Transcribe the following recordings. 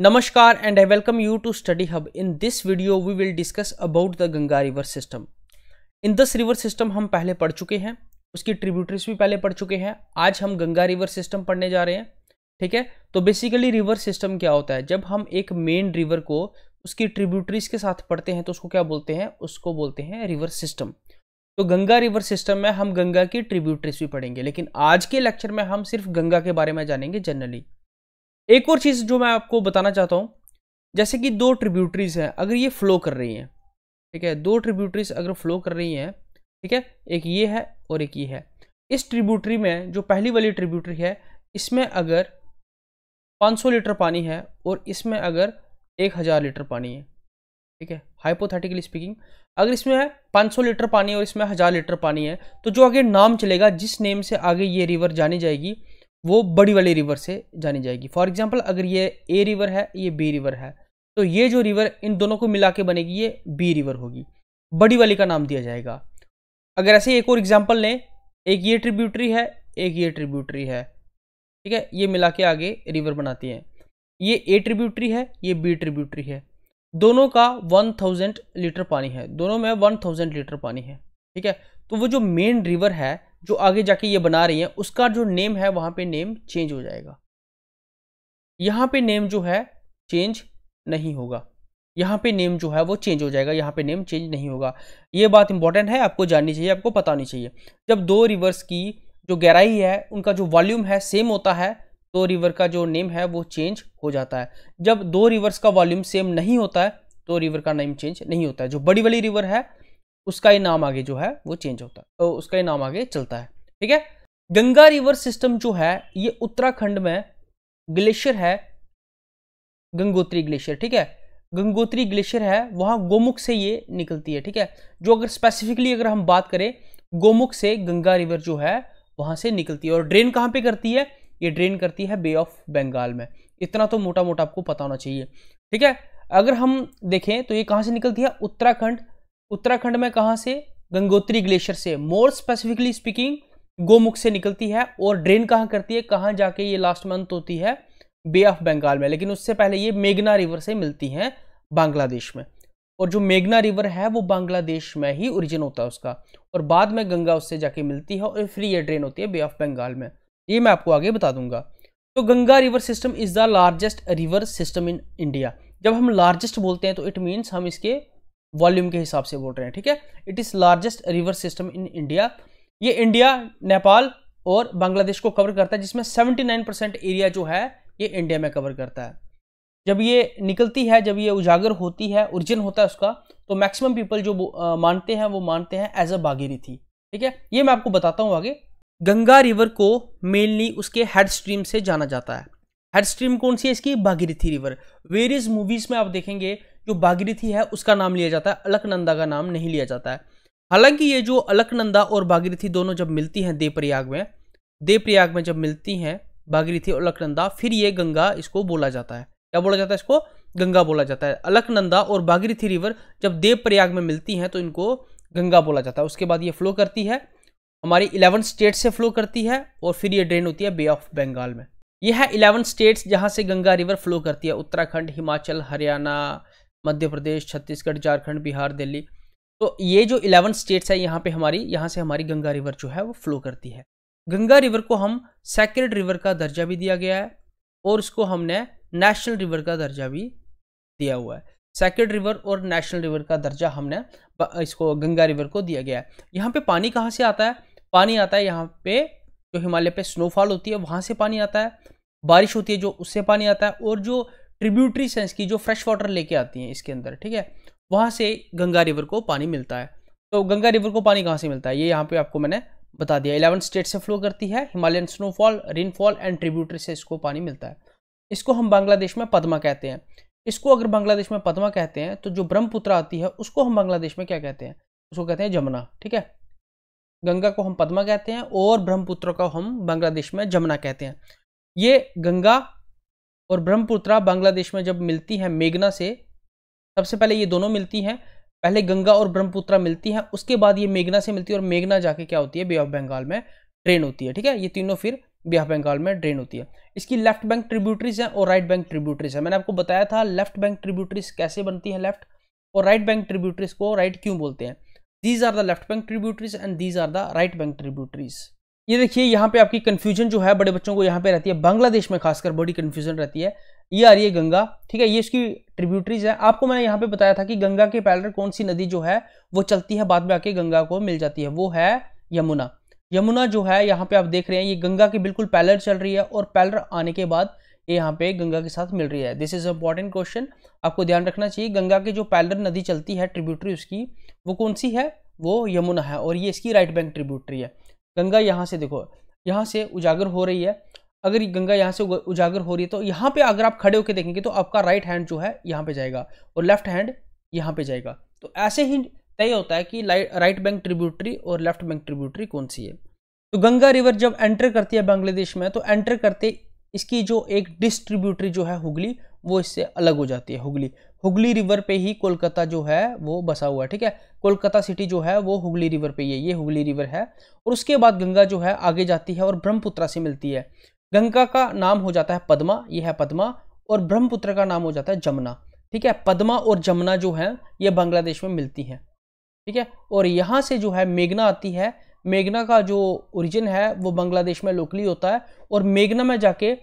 नमस्कार and I welcome you to study hub in this video we will discuss about the Ganga river system in this river system हम पहले पढ़ चुके हैं उसकी ट्रिब्यूटरीज भी पहले पढ़ चुके हैं आज हम गंगा रिवर सिस्टम पढ़ने जा रहे हैं ठीक है तो बेसिकली रिवर सिस्टम क्या होता है जब हम एक मेन रिवर को उसकी ट्रिब्यूटरीज के साथ पढ़ते हैं तो उसको क्या बोलते हैं उसको बोलते हैं रिवर सिस्टम तो गंगा रिवर सिस्टम में हम गंगा की ट्रिब्यूटरीज भी पढ़ेंगे लेकिन आज के लेक्चर में हम सिर्फ गंगा के बारे में जानेंगे जनरली एक और चीज़ जो मैं आपको बताना चाहता हूँ जैसे कि दो ट्रिब्यूटरीज हैं अगर ये फ्लो कर रही हैं ठीक है दो ट्रिब्यूटरीज अगर फ्लो कर रही हैं ठीक है एक ये है और एक ये है इस ट्रिब्यूटरी में जो पहली वाली ट्रिब्यूटरी है इसमें अगर 500 लीटर पानी है और इसमें अगर 1000 लीटर पानी है ठीक है हाइपोथेटिकली स्पीकिंग अगर इसमें है 500 लीटर पानी और इसमें हज़ार लीटर पानी है तो जो आगे नाम चलेगा जिस नेम से आगे ये रिवर जानी जाएगी वो बड़ी वाली रिवर से जानी जाएगी फॉर एग्जाम्पल अगर ये ए रिवर है ये बी रिवर है तो ये जो रिवर इन दोनों को मिला के बनेगी ये बी रिवर होगी बड़ी वाली का नाम दिया जाएगा अगर ऐसे एक और एग्जाम्पल लें एक ये ट्रिब्यूटरी है एक ये ट्रिब्यूटरी है ठीक है ये मिला के आगे रिवर बनाती हैं ये ए ट्रिब्यूटरी है ये बी ट्रिब्यूटरी है दोनों का वन थाउजेंड लीटर पानी है दोनों में वन थाउजेंड लीटर पानी है ठीक है तो वो जो मेन रिवर है जो आगे जाके ये बना रही हैं उसका जो नेम है वहाँ पे नेम चेंज हो जाएगा यहाँ पे नेम जो है चेंज नहीं होगा यहाँ पे नेम जो है वो चेंज हो जाएगा यहाँ पे नेम चेंज नहीं होगा ये बात इंपॉर्टेंट है आपको जाननी चाहिए आपको पता नहीं चाहिए जब दो रिवर्स की जो गहराई है उनका जो वॉल्यूम है सेम होता है तो रिवर का जो नेम है वो चेंज हो जाता है जब दो रिवर्स का वॉल्यूम सेम नहीं होता है तो रिवर का नेम चेंज नहीं होता है जो बड़ी वाली रिवर है उसका ही नाम आगे जो है वो चेंज होता है तो उसका ही नाम आगे चलता है ठीक है गंगा रिवर सिस्टम जो है ये उत्तराखंड में ग्लेशियर है गंगोत्री ग्लेशियर ठीक है गंगोत्री ग्लेशियर है वहाँ गोमुख से ये निकलती है ठीक है जो अगर स्पेसिफिकली अगर हम बात करें गोमुख से गंगा रिवर जो है वहाँ से निकलती है और ड्रेन कहाँ पे करती है ये ड्रेन करती है बे ऑफ बंगाल में इतना तो मोटा मोटा आपको पता होना चाहिए ठीक है अगर हम देखें तो ये कहाँ से निकलती है उत्तराखंड उत्तराखंड में कहाँ से गंगोत्री ग्लेशियर से मोर स्पेसिफिकली स्पीकिंग गोमुख से निकलती है और ड्रेन कहाँ करती है कहाँ जाके ये लास्ट मंथ होती है बे ऑफ बंगाल में लेकिन उससे पहले ये मेघना रिवर से मिलती हैं बांग्लादेश में और जो मेघना रिवर है वो बांग्लादेश में ही ओरिजिन होता है उसका और बाद में गंगा उससे जाके मिलती है और फिर ये ड्रेन होती है बे ऑफ बंगाल में ये मैं आपको आगे बता दूंगा तो Ganga river system is the largest river system in India जब हम लार्जेस्ट बोलते हैं तो इट मीन्स हम इसके वॉल्यूम के हिसाब से बोल रहे हैं ठीक है it is largest river system in India ये इंडिया नेपाल और बांग्लादेश को कवर करता है जिसमें 79 परसेंट एरिया जो है ये इंडिया में कवर करता है जब ये निकलती है जब ये उजागर होती है ओरिजिन होता है उसका तो मैक्सिमम पीपल जो मानते हैं वो मानते हैं एज अ थी ठीक है ये मैं आपको बताता हूँ आगे गंगा रिवर को मेनली उसके हेड स्ट्रीम से जाना जाता है हेड स्ट्रीम कौन सी है इसकी बागीरथी रिवर वेरियस मूवीज़ में आप देखेंगे जो भागीरथी है उसका नाम लिया जाता है अलकनंदा का नाम नहीं लिया जाता है हालांकि ये जो अलकनंदा और भागीरथी दोनों जब मिलती हैं देवप्रयाग में देवप्रयाग में जब मिलती हैं भागीरथी और अलकनंदा फिर ये गंगा इसको बोला जाता है क्या बोला जाता है इसको गंगा बोला जाता है अलकनंदा और भागीरथी रिवर जब देवप्रयाग में मिलती हैं तो इनको गंगा बोला जाता है उसके बाद ये फ्लो करती है हमारी इलेवन स्टेट से फ्लो करती है और फिर ये ड्रेन होती है बे ऑफ बंगाल में यह है इलेवन स्टेट्स जहाँ से गंगा रिवर फ्लो करती है उत्तराखंड हिमाचल हरियाणा मध्य प्रदेश छत्तीसगढ़ झारखंड बिहार दिल्ली तो ये जो इलेवन स्टेट्स है यहाँ पे हमारी यहाँ से हमारी गंगा रिवर जो है वो फ्लो करती है गंगा रिवर को हम सेक्रेड रिवर का दर्जा भी दिया गया है और उसको हमने नेशनल रिवर का दर्जा भी दिया हुआ है सेक्रेड रिवर और नेशनल रिवर का दर्जा हमने इसको गंगा रिवर को दिया गया है यहाँ पे पानी कहाँ से आता है पानी आता है यहाँ पे जो हिमालय पे स्नोफॉल होती है वहाँ से पानी आता है बारिश होती है जो उससे पानी आता है और जो ट्रिब्यूटरी सेंस की जो फ्रेश वाटर लेके आती हैं इसके अंदर ठीक है वहाँ से गंगा रिवर को पानी मिलता है तो गंगा रिवर को पानी कहाँ से मिलता है ये यहाँ पे आपको मैंने बता दिया इलेवन स्टेट से फ्लो करती है Himalayan snowfall rainfall and tributary से इसको पानी मिलता है इसको हम बांग्लादेश में पदमा कहते हैं इसको अगर बांग्लादेश में पदमा कहते हैं तो जो ब्रह्मपुत्र आती है उसको हम बांग्लादेश में क्या कहते हैं उसको कहते हैं जमुना ठीक है गंगा को हम पदमा कहते हैं और ब्रह्मपुत्र को हम बांग्लादेश में जमुना कहते हैं ये गंगा और ब्रह्मपुत्रा बांग्लादेश में जब मिलती है मेघना से सबसे पहले ये दोनों मिलती हैं पहले गंगा और ब्रह्मपुत्रा मिलती हैं उसके बाद ये मेघना से मिलती है और मेघना जाके क्या होती है बे ऑफ बंगाल में ड्रेन होती है ठीक है ये तीनों फिर बे ऑफ बंगाल में ड्रेन होती है इसकी लेफ्ट बैंक ट्रिब्यूटरीज हैं और राइट बैंक ट्रिब्यूटरीज है मैंने आपको बताया था लेफ्ट बैंक ट्रिब्यूटरीज कैसे बनती है लेफ्ट और राइट बैंक ट्रिब्यूटरीज को राइट क्यों बोलते हैं these are the left bank tributaries and these are the right bank tributaries ये देखिए यहाँ पे आपकी कन्फ्यूजन जो है बड़े बच्चों को यहाँ पे रहती है बांग्लादेश में खासकर बड़ी कन्फ्यूजन रहती है ये आ रही है गंगा ठीक है ये इसकी ट्रिब्यूटरीज है आपको मैंने यहाँ पे बताया था कि गंगा के पैलर कौन सी नदी जो है वो चलती है बाद में आके गंगा को मिल जाती है वो है यमुना यमुना जो है यहाँ पे आप देख रहे हैं ये गंगा की बिल्कुल पैलर चल रही है और पैलर आने के बाद ये यहाँ पे गंगा के साथ मिल रही है दिस इज इंपॉर्टेंट क्वेश्चन आपको ध्यान रखना चाहिए गंगा की जो पैलर नदी चलती है ट्रिब्यूटरी उसकी वो कौन सी है वो यमुना है और ये इसकी राइट बैंक ट्रिब्यूटरी है गंगा यहाँ से देखो यहाँ से उजागर हो रही है अगर गंगा यहाँ से उजागर हो रही है तो यहाँ पे अगर आप खड़े होकर देखेंगे तो आपका राइट हैंड जो है यहाँ पे जाएगा और लेफ्ट हैंड यहाँ पे जाएगा तो ऐसे ही तय होता है कि राइट बैंक ट्रिब्यूटरी और लेफ्ट बैंक ट्रिब्यूटरी कौन सी है तो गंगा रिवर जब एंटर करती है बांग्लादेश में तो एंटर करते इसकी जो एक डिस्ट्रीब्यूटरी जो है हुगली वो इससे अलग हो जाती है हुगली हुगली रिवर पे ही कोलकाता जो है वो बसा हुआ है ठीक है कोलकाता सिटी जो है वो हुगली रिवर पे ही है ये हुगली रिवर है और उसके बाद गंगा जो है आगे जाती है और ब्रह्मपुत्रा से मिलती है गंगा का नाम हो जाता है पद्मा ये है पद्मा और ब्रह्मपुत्र का नाम हो जाता है जमुना ठीक है पद्मा और जमुना जो है ये बांग्लादेश में मिलती हैं ठीक है और यहाँ से जो है मेघना आती है मेघना का जो ओरिजिन है वो बांग्लादेश में लोकली होता है और मेघना में जाके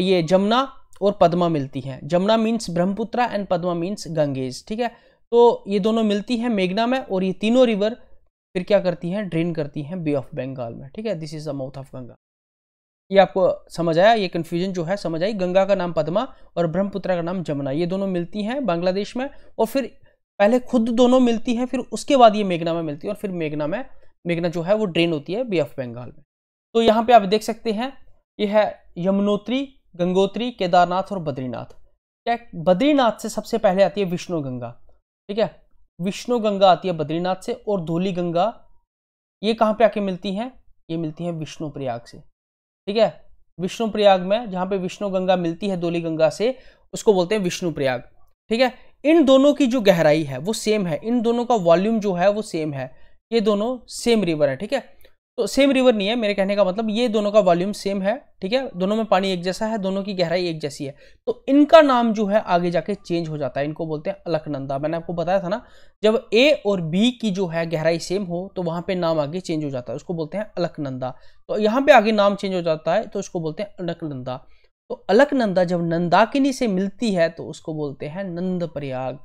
ये जमुना और पद्मा मिलती है Jamuna means Brahmaputra and Padma means Ganges ठीक है तो ये दोनों मिलती हैं मेघना में और ये तीनों रिवर फिर क्या करती हैं ड्रेन करती हैं बे ऑफ बंगाल में ठीक है this is the mouth of Ganga ये आपको समझ आया ये कन्फ्यूजन जो है समझ आई गंगा का नाम पद्मा और ब्रह्मपुत्रा का नाम जमुना ये दोनों मिलती हैं बांग्लादेश में और फिर पहले खुद दोनों मिलती हैं फिर उसके बाद ये मेघना में मिलती है और फिर मेघना में मेघना जो है वो ड्रेन होती है बे ऑफ बंगाल में तो यहाँ पे आप देख सकते हैं ये है यमुनोत्री गंगोत्री केदारनाथ और बद्रीनाथ क्या बद्रीनाथ से सबसे पहले आती है विष्णु गंगा ठीक है विष्णु गंगा आती है बद्रीनाथ से और धोली गंगा ये कहाँ पे आके मिलती हैं ये मिलती हैं विष्णु प्रयाग से ठीक है विष्णु प्रयाग में जहाँ पे विष्णु गंगा मिलती है धोली गंगा से उसको बोलते हैं विष्णु प्रयाग ठीक है इन दोनों की जो गहराई है वो सेम है इन दोनों का वॉल्यूम जो है वो सेम है ये दोनों सेम रिवर है ठीक है तो सेम रिवर नहीं है मेरे कहने का मतलब ये दोनों का वॉल्यूम सेम है ठीक है दोनों में पानी एक जैसा है दोनों की गहराई एक जैसी है तो इनका नाम जो है आगे जाके चेंज हो जाता है इनको बोलते हैं अलकनंदा मैंने आपको बताया था ना जब ए और बी की जो है गहराई सेम हो तो वहां पे नाम आगे चेंज हो जाता है उसको बोलते हैं अलकनंदा तो यहाँ पे आगे नाम चेंज हो जाता है तो उसको बोलते हैं अलकनंदा तो अलकनंदा जब नंदाकिनी से मिलती है तो उसको बोलते हैं नंद प्रयाग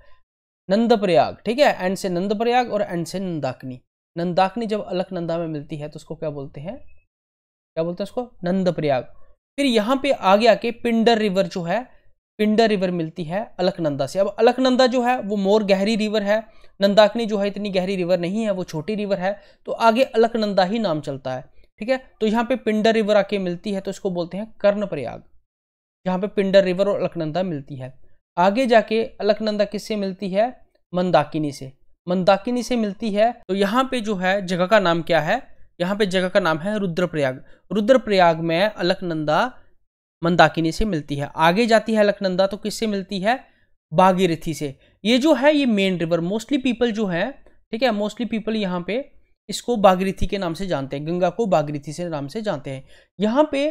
नंद प्रयाग ठीक है एंड से नंद प्रयाग और एंड से नंदाकिनी नंदाकनी जब अलकनंदा में मिलती है तो उसको क्या बोलते हैं क्या बोलते हैं उसको नंद प्रयाग फिर यहाँ पे आगे आके पिंडर रिवर जो है पिंडर रिवर मिलती है अलकनंदा से अब अलकनंदा जो है वो मोर गहरी रिवर है नंदाकनी जो है इतनी गहरी रिवर नहीं है वो छोटी रिवर है तो आगे अलकनंदा ही नाम चलता है ठीक है तो यहाँ पे पिंडर रिवर आके मिलती है तो इसको बोलते हैं कर्ण प्रयाग यहाँ पे पिंडर रिवर और अलकनंदा मिलती है आगे जाके अलकनंदा किससे मिलती है मंदाकिनी से मंदाकिनी से मिलती है तो यहाँ पे जो है जगह का नाम क्या है यहाँ पे जगह का नाम है रुद्रप्रयाग रुद्रप्रयाग में अलकनंदा मंदाकिनी से मिलती है आगे जाती है अलकनंदा तो किससे मिलती है बागीरथी से ये जो है ये मेन रिवर मोस्टली पीपल जो है ठीक है मोस्टली पीपल यहाँ पे इसको बागरीथी के नाम से जानते हैं गंगा को बागरीथी से नाम से जानते हैं यहाँ पे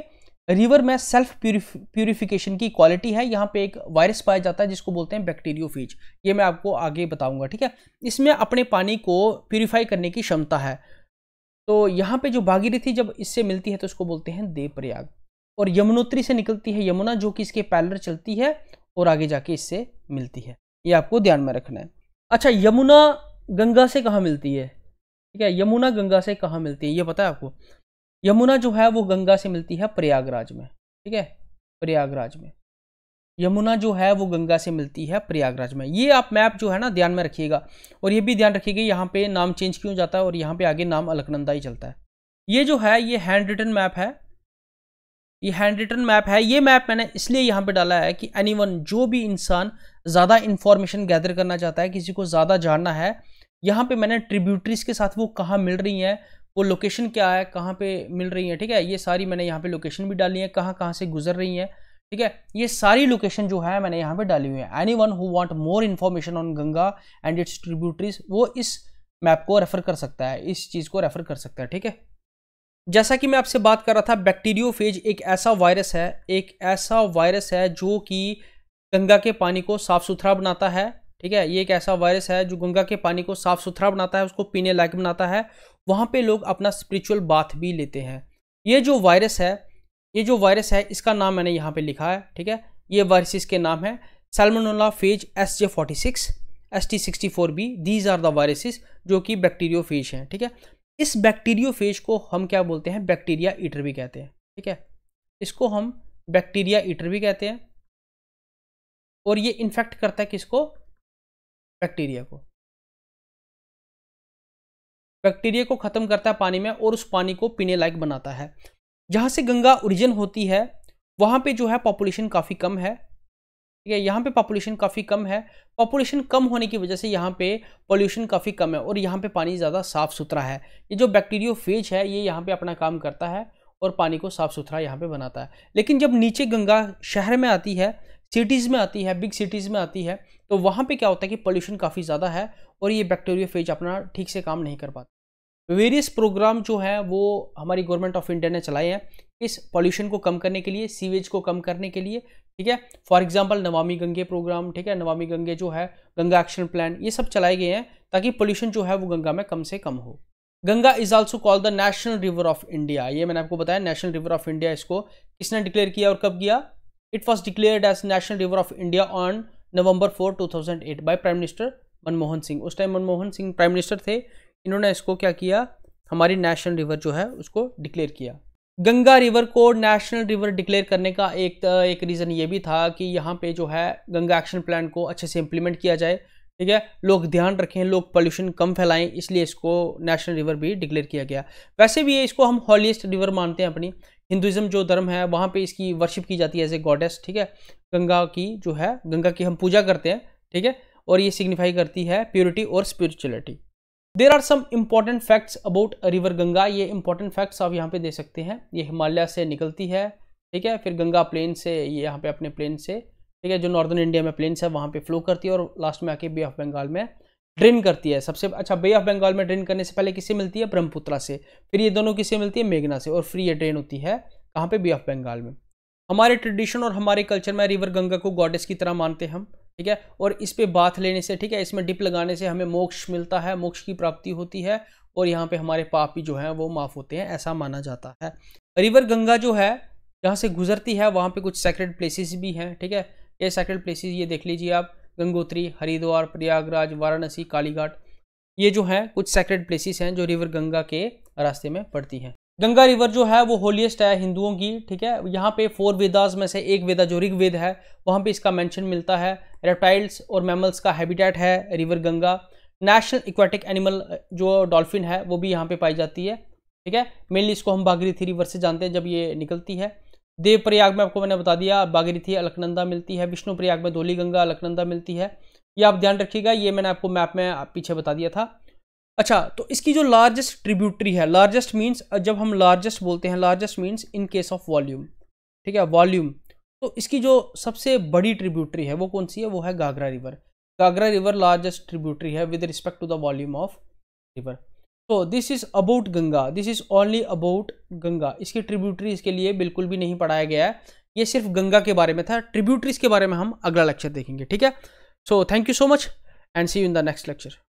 रिवर में सेल्फ प्यूरिफिकेशन की क्वालिटी है यहाँ पे एक वायरस पाया जाता है जिसको बोलते हैं बैक्टीरियोफेज ये मैं आपको आगे बताऊंगा ठीक है इसमें अपने पानी को प्यूरिफाई करने की क्षमता है तो यहाँ पे जो भागीरथी जब इससे मिलती है तो उसको बोलते हैं देवप्रयाग और यमुनोत्री से निकलती है यमुना जो कि इसके पैलर चलती है और आगे जाके इससे मिलती है ये आपको ध्यान में रखना है अच्छा यमुना गंगा से कहाँ मिलती है ठीक है यमुना गंगा से कहाँ मिलती है ये पता है आपको यमुना जो है वो गंगा से मिलती है प्रयागराज में ठीक है प्रयागराज में यमुना जो है वो गंगा से मिलती है प्रयागराज में ये आप मैप जो है ना ध्यान में रखिएगा और ये भी ध्यान रखिएगा यहाँ पे नाम चेंज क्यों जाता है और यहाँ पे आगे नाम अलकनंदा ही चलता है ये जो है ये हैंड रिटन मैप है ये हैंड रिटन मैप है ये मैप मैंने इसलिए यहाँ पे डाला है कि एनी जो भी इंसान ज़्यादा इन्फॉर्मेशन गैदर करना चाहता है किसी को ज़्यादा जानना है यहाँ पे मैंने ट्रिब्यूटरीज के साथ वो कहाँ मिल रही हैं वो लोकेशन क्या है कहाँ पे मिल रही है ठीक है ये सारी मैंने यहाँ पे लोकेशन भी डाली है कहाँ कहाँ से गुजर रही है ठीक है ये सारी लोकेशन जो है मैंने यहाँ पे डाली हुई है anyone who want more information on Ganga and its tributaries वो इस मैप को रेफर कर सकता है इस चीज़ को रेफर कर सकता है ठीक है जैसा कि मैं आपसे बात कर रहा था फेज एक ऐसा वायरस है एक ऐसा वायरस है जो कि गंगा के पानी को साफ़ सुथरा बनाता है ठीक है ये एक ऐसा वायरस है जो गंगा के पानी को साफ सुथरा बनाता है उसको पीने लायक बनाता है वहाँ पे लोग अपना स्पिरिचुअल बाथ भी लेते हैं ये जो वायरस है ये जो वायरस है इसका नाम मैंने यहाँ पे लिखा है ठीक है ये वायरसेस के नाम है salmonella phage S J forty six S T sixty four B these are the viruses जो कि बैक्टीरियो फेज हैं ठीक है इस बैक्टीरियो फेज को हम क्या बोलते हैं बैक्टीरिया ईटर भी कहते हैं ठीक है इसको हम बैक्टीरिया ईटर भी कहते हैं और ये इन्फेक्ट करता है किसको बैक्टीरिया को बैक्टीरिया को ख़त्म करता है पानी में और उस पानी को पीने लायक बनाता है जहाँ से गंगा ओरिजिन होती है वहाँ पे जो है पॉपुलेशन काफ़ी कम है ठीक है यहाँ पे पॉपुलेशन काफ़ी कम है पॉपुलेशन कम होने की वजह से यहाँ पे पॉल्यूशन काफ़ी कम है और यहाँ पे पानी ज़्यादा साफ़ सुथरा है ये जो बैक्टीरियो फेज है ये यहाँ पे अपना काम करता है और पानी को साफ़ सुथरा यहाँ पे बनाता है लेकिन जब नीचे गंगा शहर में आती है सिटीज़ में आती है बिग सिटीज़ में आती है तो वहाँ पे क्या होता है कि पोल्यूशन काफ़ी ज़्यादा है और ये बैक्टीरिया फेज अपना ठीक से काम नहीं कर पाते वेरियस प्रोग्राम जो है वो हमारी गवर्नमेंट ऑफ इंडिया ने चलाए हैं इस पॉल्यूशन को कम करने के लिए सीवेज को कम करने के लिए ठीक है for example Namami Gange program ठीक है नवामी गंगे जो है गंगा एक्शन प्लान ये सब चलाए गए हैं ताकि पॉल्यूशन जो है वो गंगा में कम से कम हो Ganga is also call the national river of India ये मैंने आपको बताया नेशनल रिवर ऑफ इंडिया इसको किसने डिक्लेयर किया और कब किया It was declared as National River of India on November 4 2008 by prime minister Manmohan Singh उस time Manmohan Singh prime minister थे इन्होंने इसको क्या किया हमारी नेशनल रिवर जो है उसको डिक्लेयर किया गंगा रिवर को नेशनल रिवर डिक्लेयर करने का एक एक रीज़न ये भी था कि यहाँ पे जो है गंगा एक्शन प्लान को अच्छे से इम्प्लीमेंट किया जाए ठीक है लोग ध्यान रखें लोग पोल्यूशन कम फैलाएं इसलिए इसको नेशनल रिवर भी डिक्लेयर किया गया वैसे भी इसको हम हॉलीस्ट रिवर मानते हैं अपनी हिंदुज़म जो धर्म है वहाँ पे इसकी वर्शिप की जाती है एज ए गॉडेस ठीक है गंगा की जो है गंगा की हम पूजा करते हैं ठीक है और ये सिग्निफाई करती है प्योरिटी और spirituality there are some important facts about river Ganga ये इंपॉर्टेंट फैक्ट्स आप यहाँ पे दे सकते हैं ये हिमालय से निकलती है ठीक है फिर गंगा प्लेन से ये यहाँ पे अपने प्लेन से ठीक है जो नॉर्दर्न इंडिया में प्लेन्स है वहाँ पे फ्लो करती है और लास्ट में आके बे ऑफ बंगाल में ड्रेन करती है सबसे अच्छा बे ऑफ बंगाल में ड्रेन करने से पहले किससे मिलती है ब्रह्मपुत्रा से फिर ये दोनों किससे मिलती है मेघना से और फिर ये ड्रेन होती है कहाँ पे बे ऑफ बंगाल में हमारे ट्रेडिशन और हमारे कल्चर में रिवर गंगा को गॉडेस की तरह मानते हैं हम ठीक है और इस पर बाथ लेने से ठीक है इसमें डिप लगाने से हमें मोक्ष मिलता है मोक्ष की प्राप्ति होती है और यहाँ पर हमारे पाप भी जो हैं वो माफ़ होते हैं ऐसा माना जाता है रिवर गंगा जो है जहाँ से गुजरती है वहाँ पर कुछ सेक्रेट प्लेसेस भी हैं ठीक है ये सेक्रेट प्लेसेस ये देख लीजिए आप गंगोत्री हरिद्वार प्रयागराज वाराणसी कालीघाट ये जो हैं कुछ सेक्रेट प्लेसेस हैं जो रिवर गंगा के रास्ते में पड़ती हैं गंगा रिवर जो है वो होलीस्ट है हिंदुओं की ठीक है यहाँ पे फोर वेदास में से एक वेदा जो ऋग्वेद है वहाँ पे इसका मेंशन मिलता है रेप्टाइल्स और मैमल्स का हैबिटेट है river Ganga national aquatic animal जो डॉल्फिन है वो भी यहाँ पे पाई जाती है ठीक है मेनली इसको हम बागरीथी रिवर से जानते हैं जब ये निकलती है देव प्रयाग में आपको मैंने बता दिया बागरीथी अलकनंदा मिलती है विष्णु प्रयाग में धोली गंगा अलकनंदा मिलती है ये आप ध्यान रखिएगा ये मैंने आपको मैप में पीछे बता दिया था अच्छा तो इसकी जो लार्जेस्ट ट्रिब्यूटरी है लार्जेस्ट मीन्स जब हम लार्जेस्ट बोलते हैं largest means in case of volume ठीक है वॉल्यूम तो इसकी जो सबसे बड़ी ट्रिब्यूटरी है वो कौन सी है वो है Ghaghara river Ghaghara river largest tributary है with respect to the volume of river तो this is about Ganga this is only about Ganga इसकी ट्रिब्यूटरी इसके लिए बिल्कुल भी नहीं पढ़ाया गया है ये सिर्फ गंगा के बारे में था ट्रिब्यूटरीज के बारे में हम अगला लेक्चर देखेंगे ठीक है so thank you so much and see you in the next lecture